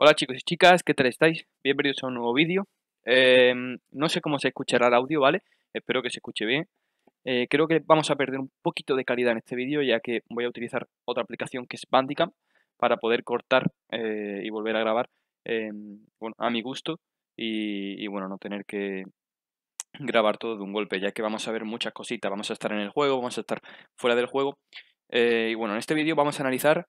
Hola chicos y chicas, ¿qué tal estáis? Bienvenidos a un nuevo vídeo. Eh, no sé cómo se escuchará el audio, ¿vale? Espero que se escuche bien. Eh, creo que vamos a perder un poquito de calidad en este vídeo, ya que voy a utilizar otra aplicación que es Bandicam para poder cortar eh, y volver a grabar a mi gusto y, y, bueno, no tener que grabar todo de un golpe, ya que vamos a ver muchas cositas. Vamos a estar en el juego, vamos a estar fuera del juego. y bueno, en este vídeo vamos a analizar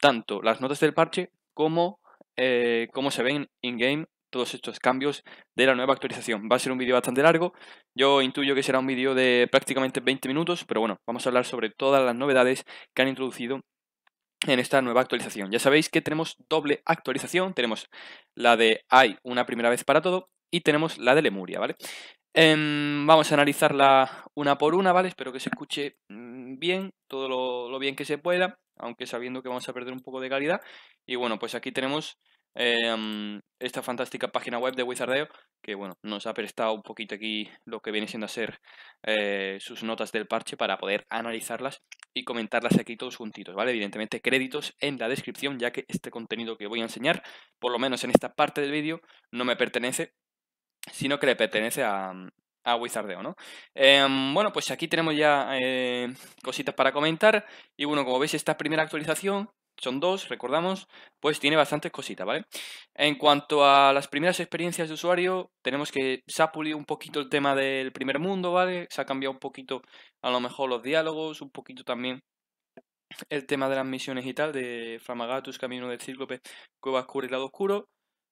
tanto las notas del parche cómo, eh, cómo se ven in-game todos estos cambios de la nueva actualización. Va a ser un vídeo bastante largo, yo intuyo que será un vídeo de prácticamente 20 minutos, pero bueno, vamos a hablar sobre todas las novedades que han introducido en esta nueva actualización. Ya sabéis que tenemos doble actualización, tenemos la de hay una primera vez para todo y tenemos la de Lemuria, ¿vale? Em, vamos a analizarla una por una, ¿vale? Espero que se escuche mm, bien, todo lo bien que se pueda aunque sabiendo que vamos a perder un poco de calidad. Y bueno, pues aquí tenemos em, esta fantástica página web de Wizardeo, que bueno, nos ha prestado un poquito aquí lo que viene siendo a ser eh, sus notas del parche para poder analizarlas y comentarlas aquí todos juntitos, ¿vale? Evidentemente créditos en la descripción, ya que este contenido que voy a enseñar, por lo menos en esta parte del vídeo, no me pertenece, sino que le pertenece a, a Wizardeo, ¿no? Em, bueno, pues aquí tenemos ya eh, cositas para comentar. Y bueno, como veis, esta primera actualización, son dos, recordamos, pues tiene bastantes cositas, ¿vale? En cuanto a las primeras experiencias de usuario, tenemos que se ha pulido un poquito el tema del primer mundo, ¿vale? Se ha cambiado un poquito, a lo mejor, los diálogos, un poquito también el tema de las misiones y tal, de Famagatus, Camino del Cíclope, Cueva Oscura y Lado Oscuro.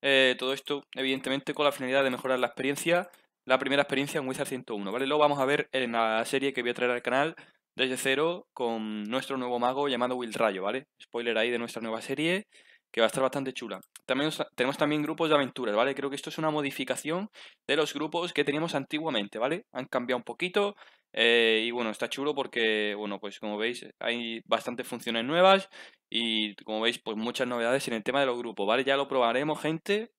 Eh, todo esto, evidentemente, con la finalidad de mejorar la experiencia la primera experiencia en Wizard 101, ¿vale? Lo vamos a ver en la serie que voy a traer al canal desde cero con nuestro nuevo mago llamado Will Rayo, ¿vale? Spoiler ahí de nuestra nueva serie que va a estar bastante chula. También tenemos también grupos de aventuras, ¿vale? Creo que esto es una modificación de los grupos que teníamos antiguamente, ¿vale? Han cambiado un poquito eh, y bueno, está chulo porque, bueno, pues como veis hay bastantes funciones nuevas y como veis pues muchas novedades en el tema de los grupos, ¿vale? Ya lo probaremos, gente,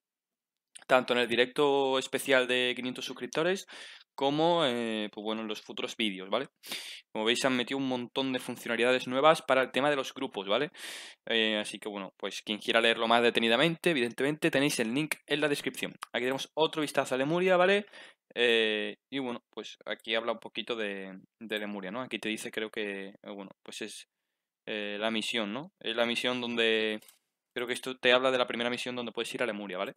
tanto en el directo especial de 500 suscriptores como eh, pues bueno, en los futuros vídeos, ¿vale? Como veis, han metido un montón de funcionalidades nuevas para el tema de los grupos, ¿vale? Eh, así que bueno, pues quien quiera leerlo más detenidamente, evidentemente tenéis el link en la descripción. Aquí tenemos otro vistazo a Lemuria, ¿vale? Eh, y bueno, pues aquí habla un poquito de, de, Lemuria, ¿no? Aquí te dice, creo que, bueno, pues es la misión, ¿no? Es la misión donde... Creo que esto te habla de la primera misión donde puedes ir a Lemuria, ¿vale?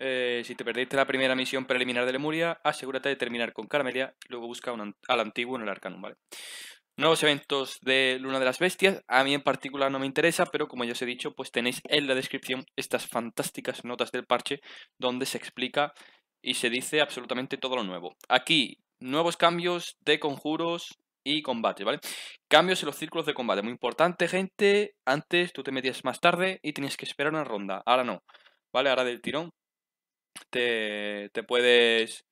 Eh, si te perdiste la primera misión preliminar de Lemuria, asegúrate de terminar con Carmelia y luego busca al antiguo en el Arcanum, ¿vale? Nuevos eventos de Luna de las Bestias, a mí en particular no me interesa, pero como ya os he dicho, pues tenéis en la descripción estas fantásticas notas del parche donde se explica y se dice absolutamente todo lo nuevo. Aquí, nuevos cambios de conjuros y combates, ¿vale? Cambios en los círculos de combate, muy importante, gente. Antes tú te metías más tarde y tenías que esperar una ronda, ahora no. ¿Vale? Ahora del tirón te, te puedes,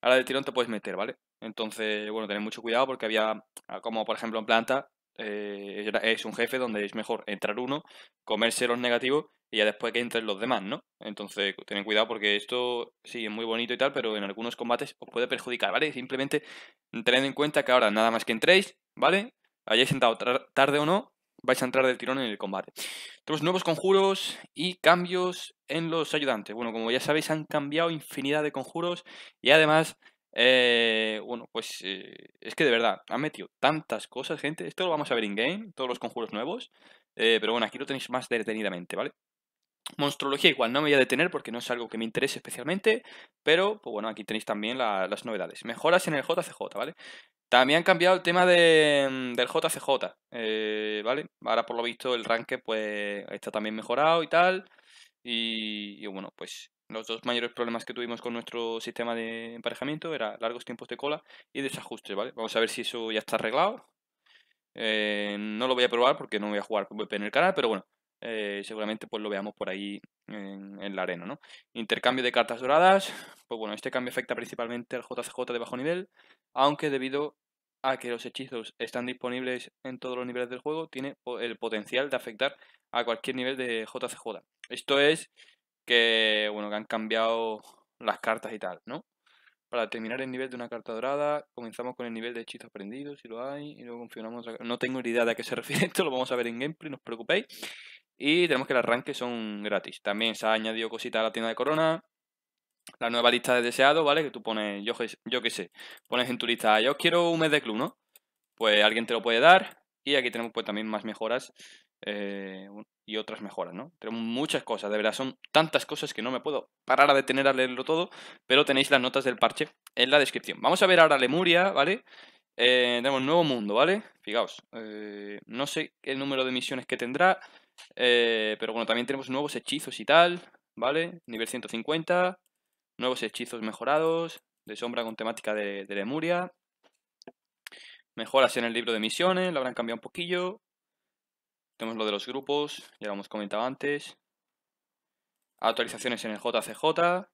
ahora del tirón te puedes meter, ¿vale? Entonces, bueno, tener mucho cuidado porque había, ah, como por ejemplo en planta, eh, es un jefe donde es mejor entrar uno, comerse los negativos y ya después que entren los demás, ¿no? Entonces, tened cuidado porque esto sí es muy bonito y tal, pero en algunos combates os puede perjudicar, ¿vale? Simplemente tened en cuenta que ahora nada más que entréis, ¿vale? Hayáis sentado tarde o no, vais a entrar del tirón en el combate. los nuevos conjuros y cambios en los ayudantes. Bueno, como ya sabéis, han cambiado infinidad de conjuros y además, eh, bueno, pues eh, es que de verdad, han metido tantas cosas, gente. Esto lo vamos a ver en game todos los conjuros nuevos. Eh, pero bueno, aquí lo tenéis más detenidamente, ¿vale? Monstrología igual, no me voy a detener porque no es algo que me interese especialmente, pero pues bueno, aquí tenéis también las novedades. Mejoras en el JCJ, ¿vale? También han cambiado el tema de, mm, del JCJ, eh, ¿vale? Ahora por lo visto el ranking pues está también mejorado y tal. Y, bueno, pues los dos mayores problemas que tuvimos con nuestro sistema de emparejamiento era largos tiempos de cola y desajustes, ¿vale? Vamos a ver si eso ya está arreglado. Eh, no lo voy a probar porque no voy a jugar en el canal, pero bueno, eh, seguramente pues lo veamos por ahí en, la arena, ¿no? Intercambio de cartas doradas, pues bueno, este cambio afecta principalmente al JCJ de bajo nivel, aunque debido a que los hechizos están disponibles en todos los niveles del juego, tiene el potencial de afectar a cualquier nivel de JCJ. Esto es que, bueno, que han cambiado las cartas y tal, ¿no? Para terminar el nivel de una carta dorada, comenzamos con el nivel de hechizos prendidos, si lo hay, y luego confirmamos No tengo ni idea de a qué se refiere esto, lo vamos a ver en gameplay, no os preocupéis. Y tenemos que el arranque son gratis. También se ha añadido cositas a la tienda de Corona. La nueva lista de deseado ¿vale? Que tú pones, yo, yo qué sé, pones en tu lista, yo quiero un mes de club, ¿no? Pues alguien te lo puede dar. Y aquí tenemos pues también más mejoras eh, y otras mejoras, ¿no? Tenemos muchas cosas, de verdad, son tantas cosas que no me puedo parar a detener a leerlo todo, pero tenéis las notas del parche en la descripción. Vamos a ver ahora Lemuria, ¿vale? Eh, tenemos nuevo mundo, ¿vale? Fijaos, eh, no sé el número de misiones que tendrá, eh, pero bueno, también tenemos nuevos hechizos y tal, ¿vale? Nivel 150, nuevos hechizos mejorados, de sombra con temática de, Lemuria. Mejoras en el libro de misiones, lo habrán cambiado un poquillo. Tenemos lo de los grupos, ya lo hemos comentado antes. Actualizaciones en el JCJ.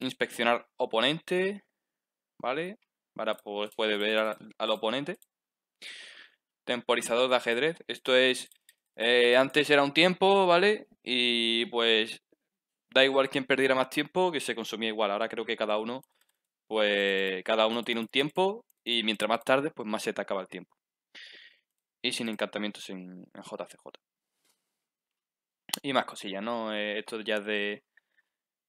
Inspeccionar oponente, ¿vale? Para poder, ver al oponente. Temporizador de ajedrez. Esto es eh, antes era un tiempo, ¿vale? Y pues da igual quien perdiera más tiempo, que se consumía igual. Ahora creo que cada uno, pues cada uno tiene un tiempo y mientras más tarde, pues más se te acaba el tiempo. Y sin encantamientos en, JCJ. Y más cosillas, ¿no? Eh, esto ya es de,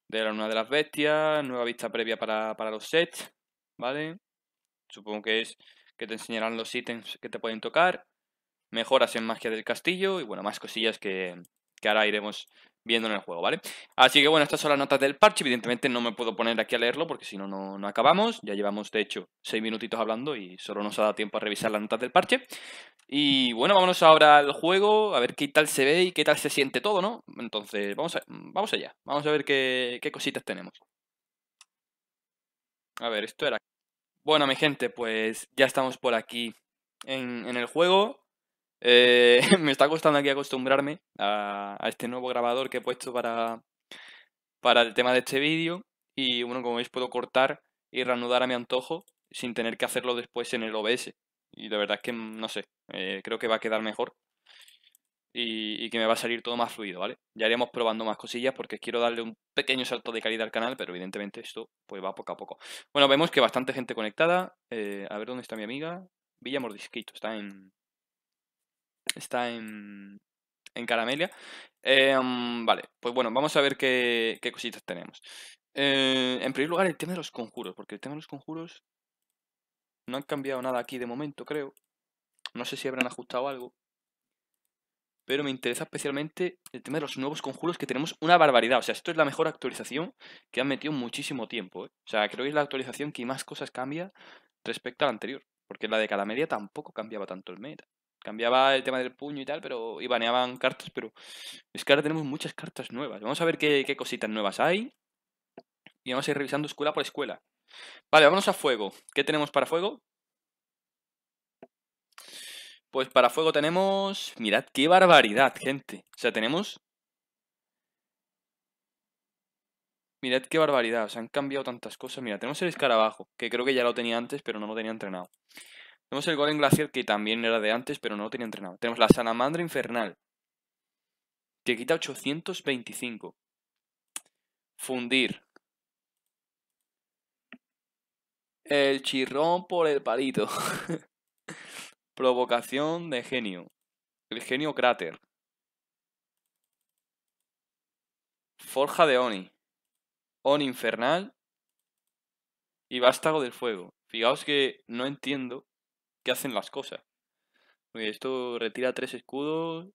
de la Luna de las Bestias, nueva vista previa para, para los sets, ¿vale? Supongo que es que te enseñarán los ítems que te pueden tocar mejoras en magia del castillo y bueno, más cosillas que, ahora iremos viendo en el juego, ¿vale? Así que bueno, estas son las notas del parche, evidentemente no me puedo poner aquí a leerlo porque si no, no acabamos, ya llevamos de hecho seis minutitos hablando y solo nos ha dado tiempo a revisar las notas del parche. Y bueno, vámonos ahora al juego, a ver qué tal se ve y qué tal se siente todo, ¿no? Entonces, vamos, vamos allá, vamos a ver qué, cositas tenemos. A ver, esto era... Bueno, mi gente, pues ya estamos por aquí en, en el juego. Eh, me está costando aquí acostumbrarme a, este nuevo grabador que he puesto para, para el tema de este vídeo. Y bueno, como veis puedo cortar y reanudar a mi antojo sin tener que hacerlo después en el OBS. Y la verdad es que, mm, no sé, eh, creo que va a quedar mejor y, que me va a salir todo más fluido, ¿vale? Ya iremos probando más cosillas porque quiero darle un pequeño salto de calidad al canal, pero evidentemente esto pues va poco a poco. Bueno, vemos que bastante gente conectada. Eh, a ver dónde está mi amiga. Villa Mordisquito, está en, está en, en Caramelia. Em, vale, pues bueno, vamos a ver qué, cositas tenemos. Eh, en primer lugar, el tema de los conjuros, porque el tema de los conjuros no han cambiado nada aquí de momento, creo. No sé si habrán ajustado algo. Pero me interesa especialmente el tema de los nuevos conjuros que tenemos una barbaridad. O sea, esto es la mejor actualización que han metido muchísimo tiempo. ¿eh? O sea, creo que es la actualización que más cosas cambia respecto a la anterior. Porque la de Caramelia tampoco cambiaba tanto el meta cambiaba el tema del puño y tal, pero y baneaban cartas, pero es que ahora tenemos muchas cartas nuevas. Vamos a ver qué, cositas nuevas hay. Y vamos a ir revisando escuela por escuela. Vale, vámonos a fuego. ¿Qué tenemos para fuego? Pues para fuego tenemos... Mirad qué barbaridad, gente. O sea, tenemos... Mirad qué barbaridad. O sea, han cambiado tantas cosas. Mira, tenemos el escarabajo, que creo que ya lo tenía antes, pero no lo tenía entrenado. Tenemos el golem Glacier, que también era de antes, pero no tenía entrenado. Tenemos la salamandra infernal, que quita 825. Fundir. El chirrón por el palito. Provocación de genio. El genio cráter. Forja de Oni. Oni infernal. Y vástago del fuego. Fijaos que no entiendo ¿Qué hacen las cosas. esto retira tres escudos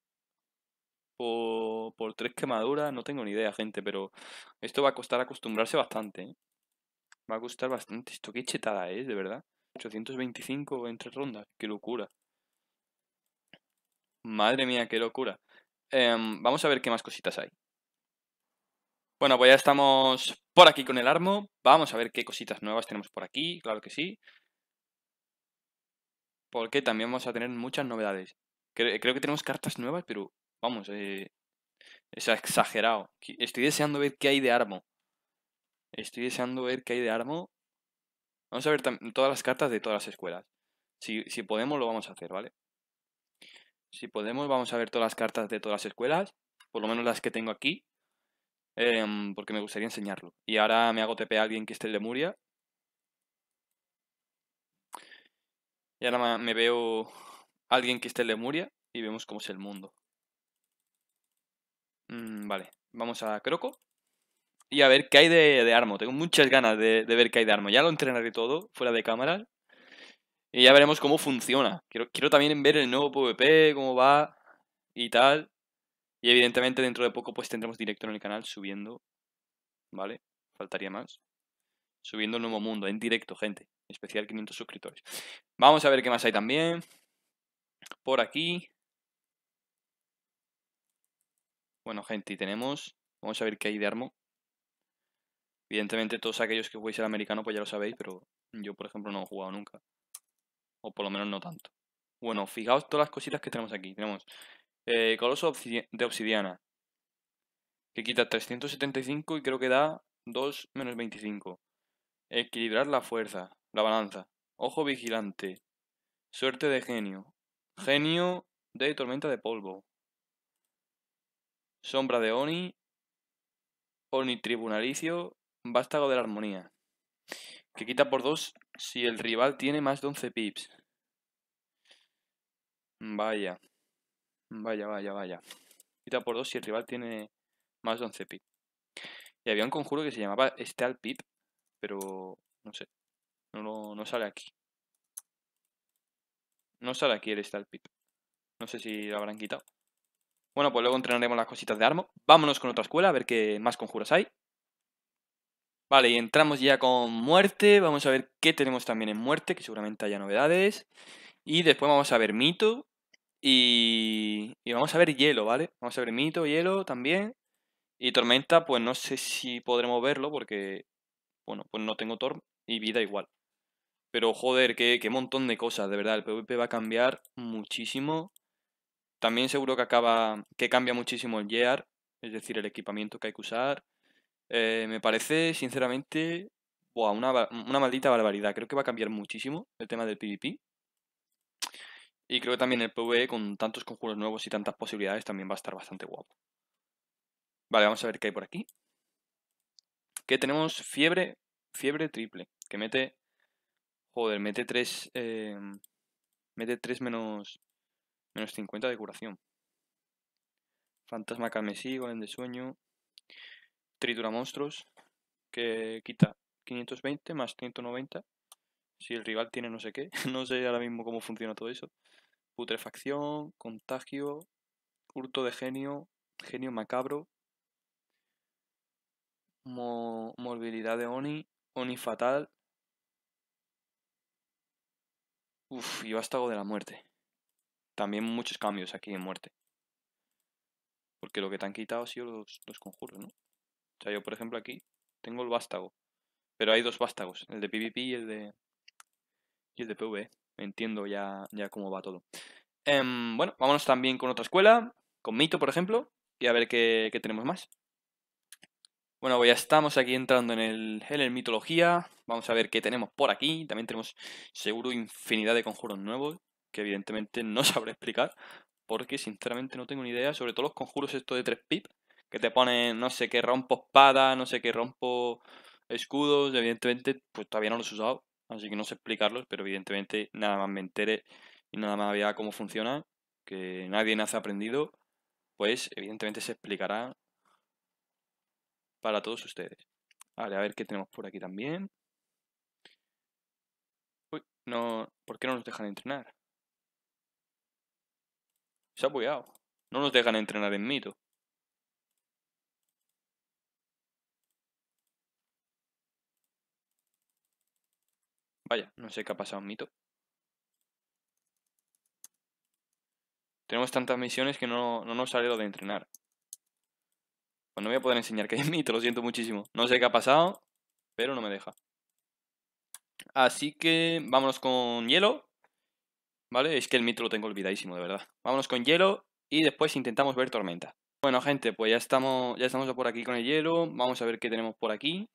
por, por tres quemaduras, no tengo ni idea, gente, pero esto va a costar acostumbrarse bastante. ¿eh? Va a costar bastante. Esto qué chetada es, de verdad. 825 en tres rondas, qué locura. Madre mía, qué locura. Em, vamos a ver qué más cositas hay. Bueno, pues ya estamos por aquí con el armo. Vamos a ver qué cositas nuevas tenemos por aquí, claro que sí porque también vamos a tener muchas novedades. Creo, que tenemos cartas nuevas, pero vamos, eh, ha exagerado. Estoy deseando ver qué hay de Armo. Estoy deseando ver qué hay de Armo. Vamos a ver todas las cartas de todas las escuelas. Si, podemos, lo vamos a hacer, ¿vale? Si podemos, vamos a ver todas las cartas de todas las escuelas, por lo menos las que tengo aquí, em, porque me gustaría enseñarlo. Y ahora me hago TP a alguien que esté en Lemuria Y ahora me veo alguien que esté en Lemuria y vemos cómo es el mundo. Mm, vale, vamos a Croco y a ver qué hay de, Armo. Tengo muchas ganas de, ver qué hay de Armo. Ya lo entrenaré todo fuera de cámara y ya veremos cómo funciona. Quiero, quiero también ver el nuevo PvP, cómo va y tal. Y evidentemente dentro de poco pues tendremos directo en el canal subiendo, ¿vale? Faltaría más. Subiendo el nuevo mundo en directo, gente especial 500 suscriptores. Vamos a ver qué más hay también. Por aquí. Bueno, gente, tenemos... Vamos a ver qué hay de armo. Evidentemente, todos aquellos que juguéis el americano, pues ya lo sabéis, pero yo, por ejemplo, no he jugado nunca. O por lo menos no tanto. Bueno, fijaos todas las cositas que tenemos aquí. Tenemos eh, Coloso de Obsidiana, que quita 375 y creo que da 2 menos 25. Equilibrar la fuerza. La balanza. Ojo vigilante. Suerte de genio. Genio de tormenta de polvo. Sombra de Oni. Oni tribunalicio. Vástago de la armonía. Que quita por dos si el rival tiene más de 11 pips. Vaya. Vaya, vaya, vaya. Quita por dos si el rival tiene más de 11 pips. Y había un conjuro que se llamaba Estal Pip, pero no sé. No, sale aquí. No sale aquí el Style No sé si lo habrán quitado. Bueno, pues luego entrenaremos las cositas de Armo. Vámonos con otra escuela a ver qué más conjuros hay. Vale, y entramos ya con muerte. Vamos a ver qué tenemos también en muerte, que seguramente haya novedades. Y después vamos a ver mito. Y, y vamos a ver hielo, ¿vale? Vamos a ver mito, hielo también. Y tormenta, pues no sé si podremos verlo porque, bueno, pues no tengo tor... y vida igual. Pero joder, qué, montón de cosas, de verdad. El PvP va a cambiar muchísimo. También seguro que acaba. que cambia muchísimo el Gear, es decir, el equipamiento que hay que usar. Eh, me parece, sinceramente, una, una, maldita barbaridad. Creo que va a cambiar muchísimo el tema del PvP. Y creo que también el PvE, con tantos conjuros nuevos y tantas posibilidades, también va a estar bastante guapo. Vale, vamos a ver qué hay por aquí. Que tenemos fiebre, fiebre triple, que mete Joder, mete 3. Eh, mete 3 menos. Menos 50 de curación. Fantasma Carmesí, Golem de Sueño. Tritura Monstruos. Que quita 520 más 190. Si el rival tiene no sé qué. No sé ahora mismo cómo funciona todo eso. Putrefacción, contagio, hurto de genio, genio macabro. morbilidad de Oni, Oni fatal, Uf, y vástago de la muerte. También muchos cambios aquí en muerte. Porque lo que te han quitado ha sido los, conjuros, ¿no? O sea, yo por ejemplo aquí tengo el vástago. Pero hay dos vástagos, el de PvP y el de. y el de PvE. Entiendo ya, ya cómo va todo. Em, bueno, vámonos también con otra escuela, con Mito, por ejemplo, y a ver qué, qué tenemos más. Bueno, pues ya estamos aquí entrando en el, en el Mitología. Vamos a ver qué tenemos por aquí. También tenemos seguro infinidad de conjuros nuevos, que evidentemente no sabré explicar, porque sinceramente no tengo ni idea, sobre todos los conjuros estos de 3 pip, que te ponen no sé qué rompo espada, no sé qué rompo escudos, evidentemente pues todavía no los he usado, así que no sé explicarlos, pero evidentemente nada más me entere y nada más vea cómo funciona, que nadie nace aprendido, pues evidentemente se explicará para todos ustedes. Vale, a ver qué tenemos por aquí también. ¿Por qué no nos dejan entrenar? Se ha No nos dejan entrenar en mito. Vaya, no sé qué ha pasado en mito. Tenemos tantas misiones que no, nos sale lo de entrenar. Pues no voy a poder enseñar que hay mito, lo siento muchísimo. No sé qué ha pasado, pero no me deja. Así que vámonos con hielo. ¿Vale? Es que el mito lo tengo olvidadísimo, de verdad. Vámonos con hielo y después intentamos ver tormenta. Bueno, gente, pues ya estamos, ya estamos por aquí con el hielo. Vamos a ver qué tenemos por aquí.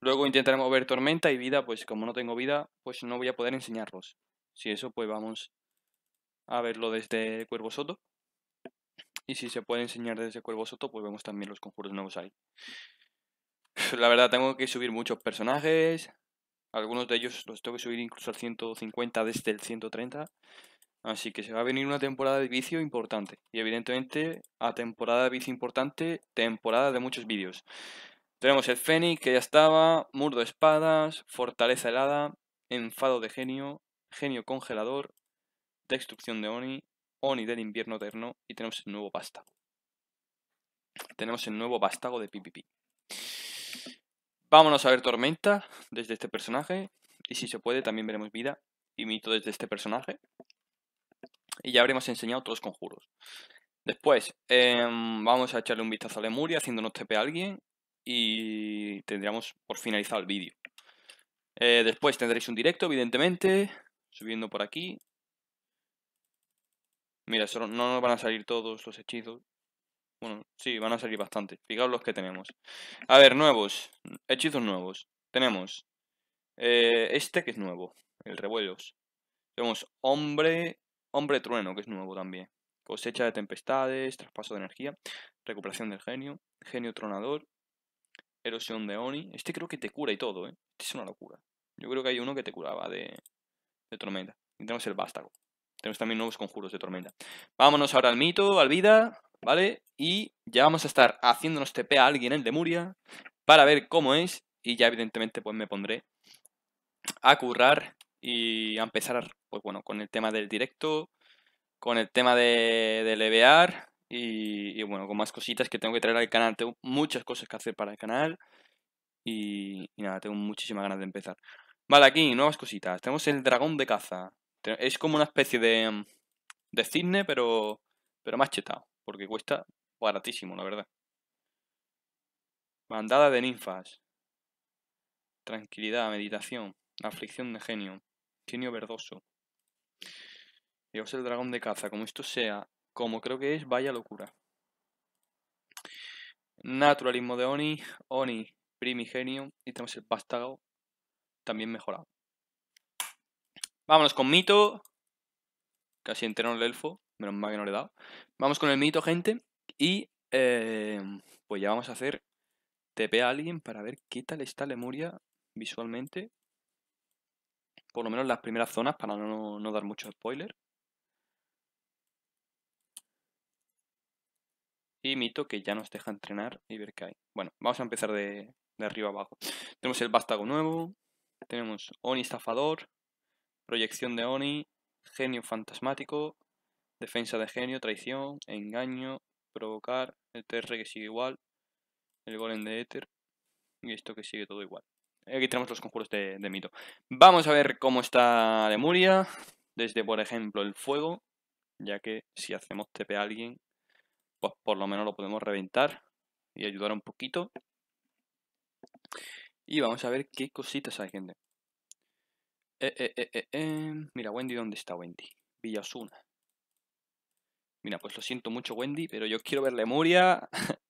Luego intentaremos ver tormenta y vida, pues como no tengo vida, pues no voy a poder enseñarlos. Si eso, pues vamos a verlo desde Cuervo Soto. Y si se puede enseñar desde Cuervo Soto, pues vemos también los conjuros nuevos ahí. La verdad, tengo que subir muchos personajes, algunos de ellos los tengo que subir incluso al 150 desde este, el 130. Así que se va a venir una temporada de vicio importante. Y evidentemente, a temporada de vicio importante, temporada de muchos vídeos. Tenemos el Fénix, que ya estaba, murdo Espadas, Fortaleza Helada, Enfado de Genio, Genio Congelador, Destrucción de Oni, Oni del Invierno Eterno y tenemos el nuevo pasta. Tenemos el nuevo Vástago de PvP. Vámonos a ver Tormenta desde este personaje. Y si se puede, también veremos Vida y Mito desde este personaje. Y ya habremos enseñado todos los conjuros. Después, em, vamos a echarle un vistazo a Lemuria haciéndonos TP a alguien. Y tendríamos por finalizado el vídeo. Eh, después tendréis un directo, evidentemente. Subiendo por aquí. Mira, no nos van a salir todos los hechizos. Bueno, sí, van a salir bastante. Fijaos los que tenemos. A ver, nuevos. Hechizos nuevos. Tenemos eh, este que es nuevo, el revuelos. Tenemos hombre, hombre trueno, que es nuevo también. Cosecha de tempestades, traspaso de energía, recuperación del genio, genio tronador, erosión de Oni. Este creo que te cura y todo, ¿eh? Este es una locura. Yo creo que hay uno que te curaba de, de tormenta. Y tenemos el vástago. Tenemos también nuevos conjuros de tormenta. Vámonos ahora al mito, al vida. ¿vale? Y ya vamos a estar haciéndonos TP a alguien en Lemuria para ver cómo es y ya evidentemente pues me pondré a currar y a empezar, pues bueno, con el tema del directo, con el tema de, levear y, bueno, con más cositas que tengo que traer al canal. Tengo muchas cosas que hacer para el canal y, nada, tengo muchísimas ganas de empezar. Vale, aquí nuevas cositas. Tenemos el dragón de caza. Es como una especie de, de cisne, pero, pero más chetado porque cuesta baratísimo, la verdad. Bandada de ninfas. Tranquilidad, meditación, aflicción de genio, genio verdoso. Dios el dragón de caza, como esto sea, como creo que es, vaya locura. Naturalismo de Oni, Oni, primigenio y tenemos el pástago también mejorado. Vámonos con mito. Casi entero el elfo. Menos mal que no le he dado. Vamos con el mito, gente. Y eh, pues ya vamos a hacer TP a alguien para ver qué tal está Lemuria visualmente. Por lo menos las primeras zonas para no, dar mucho spoiler. Y mito que ya nos deja entrenar y ver qué hay. Bueno, vamos a empezar de, de arriba abajo. Tenemos el vástago nuevo. Tenemos Oni estafador. Proyección de Oni. Genio fantasmático Defensa de genio, traición, engaño, provocar, el TR que sigue igual, el golem de éter y esto que sigue todo igual. Aquí tenemos los conjuros de, mito. Vamos a ver cómo está Lemuria, desde por ejemplo el fuego, ya que si hacemos TP a alguien, pues por lo menos lo podemos reventar y ayudar un poquito. Y vamos a ver qué cositas hay, gente. Eh, eh, eh, Mira, Wendy, ¿dónde está Wendy? Villasuna. Mira, pues lo siento mucho, Wendy, pero yo quiero ver Lemuria,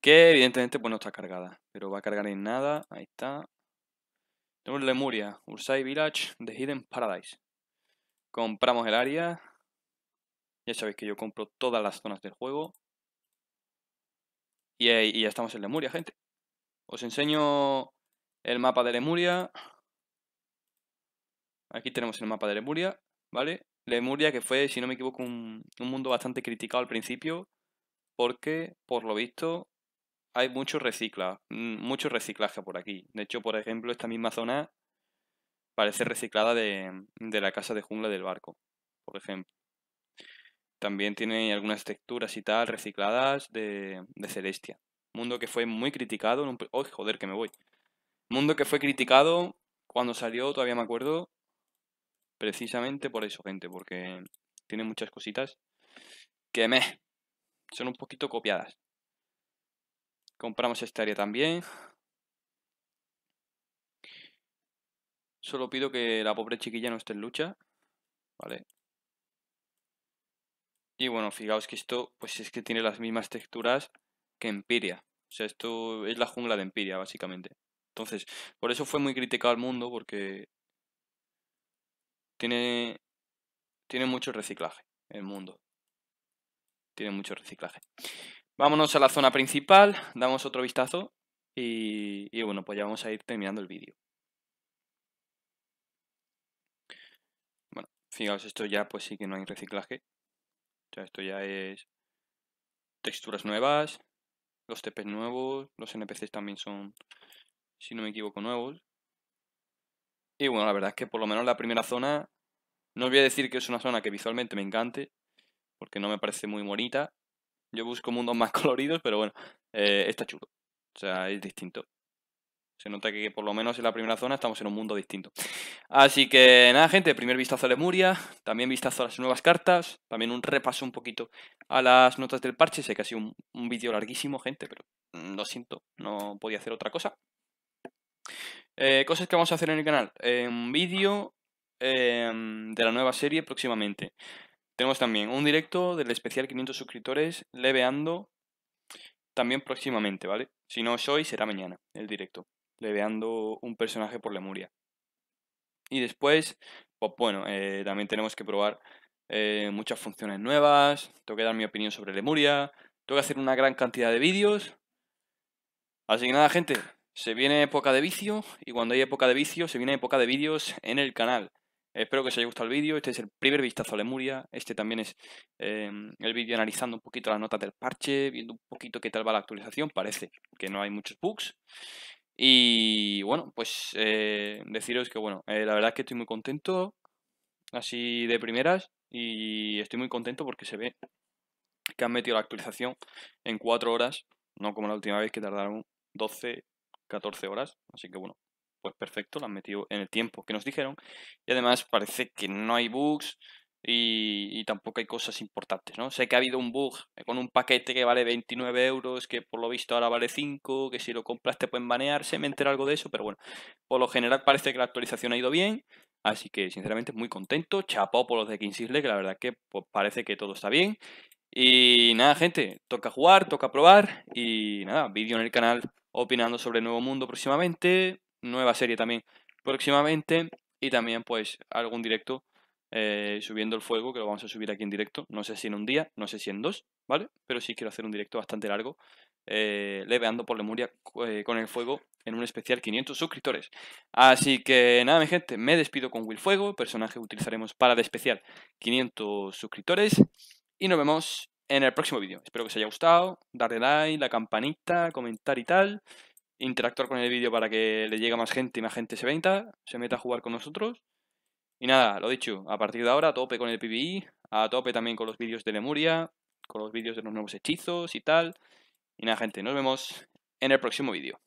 que evidentemente pues no está cargada, pero va a cargar en nada. Ahí está. Tenemos Lemuria, Ursai Village, The Hidden Paradise. Compramos el área. Ya sabéis que yo compro todas las zonas del juego. Y, y ya estamos en Lemuria, gente. Os enseño el mapa de Lemuria. Aquí tenemos el mapa de Lemuria, ¿vale? Lemuria, que fue, si no me equivoco, un, mundo bastante criticado al principio, porque, por lo visto, hay mucho, recicla, mm, mucho reciclaje por aquí. De hecho, por ejemplo, esta misma zona parece reciclada de, la casa de jungla del barco, por ejemplo. También tiene algunas texturas y tal recicladas de, Celestia. Mundo que fue muy criticado. En ¡Oh, joder, que me voy! Mundo que fue criticado cuando salió, todavía me acuerdo, Precisamente por eso, gente, porque tiene muchas cositas que me son un poquito copiadas. Compramos esta área también. Solo pido que la pobre chiquilla no esté en lucha. Vale. Y bueno, fijaos que esto, pues es que tiene las mismas texturas que Empiria. O sea, esto es la jungla de Empiria, básicamente. Entonces, por eso fue muy criticado al mundo, porque tiene, tiene mucho reciclaje el mundo. Tiene mucho reciclaje. Vámonos a la zona principal, damos otro vistazo y, bueno, pues ya vamos a ir terminando el vídeo. Bueno, fijaos, esto ya pues sí que no hay reciclaje. O esto ya es texturas nuevas, los TPs nuevos, los NPCs también son, si no me equivoco, nuevos. Y bueno, la verdad es que por lo menos la primera zona, no os voy a decir que es una zona que visualmente me encante, porque no me parece muy bonita. Yo busco mundos más coloridos, pero bueno, eh, está chulo. O sea, es distinto. Se nota que por lo menos en la primera zona estamos en un mundo distinto. Así que nada, gente, primer vistazo a Lemuria, también vistazo a las nuevas cartas, también un repaso un poquito a las notas del parche. Sé que ha sido un vídeo larguísimo, gente, pero lo siento, no podía hacer otra cosa. Eh, cosas que vamos a hacer en el canal. un vídeo em, de la nueva serie próximamente. Tenemos también un directo del especial 500 suscriptores, leveando, también próximamente, ¿vale? Si no es hoy, será mañana el directo, leveando un personaje por Lemuria. Y después, pues bueno, eh, también tenemos que probar eh, muchas funciones nuevas, tengo que dar mi opinión sobre Lemuria, tengo que hacer una gran cantidad de vídeos. Así que nada, gente, se viene época de vicio y cuando hay época de vicio se viene época de vídeos en el canal. Espero que os haya gustado el vídeo, este es el primer vistazo a Lemuria, este también es em, el vídeo analizando un poquito las notas del parche, viendo un poquito qué tal va la actualización, parece que no hay muchos bugs. Y bueno, pues eh, deciros que bueno, eh, la verdad es que estoy muy contento, así de primeras, y estoy muy contento porque se ve que han metido la actualización en 4 horas, no como la última vez que tardaron 12 14 horas, así que bueno, pues perfecto, lo han metido en el tiempo que nos dijeron. Y además parece que no hay bugs y, tampoco hay cosas importantes, ¿no? Sé que ha habido un bug con un paquete que vale 29 euros, que por lo visto ahora vale 5, que si lo compras te pueden banear, se me entera algo de eso, pero bueno, por lo general parece que la actualización ha ido bien. Así que sinceramente muy contento, chapó por los de Kingsley, que la verdad que pues, parece que todo está bien y nada, gente, toca jugar, toca probar y nada, vídeo en el canal opinando sobre el Nuevo Mundo próximamente, nueva serie también próximamente y también pues algún directo eh, subiendo el fuego que lo vamos a subir aquí en directo, no sé si en un día, no sé si en dos, ¿vale? Pero sí quiero hacer un directo bastante largo eh, leveando por Lemuria eh, con el fuego en un especial 500 suscriptores. Así que nada, mi gente, me despido con Will Fuego, personaje que utilizaremos para el especial 500 suscriptores. Y nos vemos en el próximo vídeo. Espero que os haya gustado. Darle like, la campanita, comentar y tal. Interactuar con el vídeo para que le llegue a más gente y más gente se venta, se meta a jugar con nosotros. Y nada, lo dicho, a partir de ahora a tope con el PBI, e, a tope también con los vídeos de Lemuria, con los vídeos de los nuevos hechizos y tal. Y nada, gente, nos vemos en el próximo vídeo.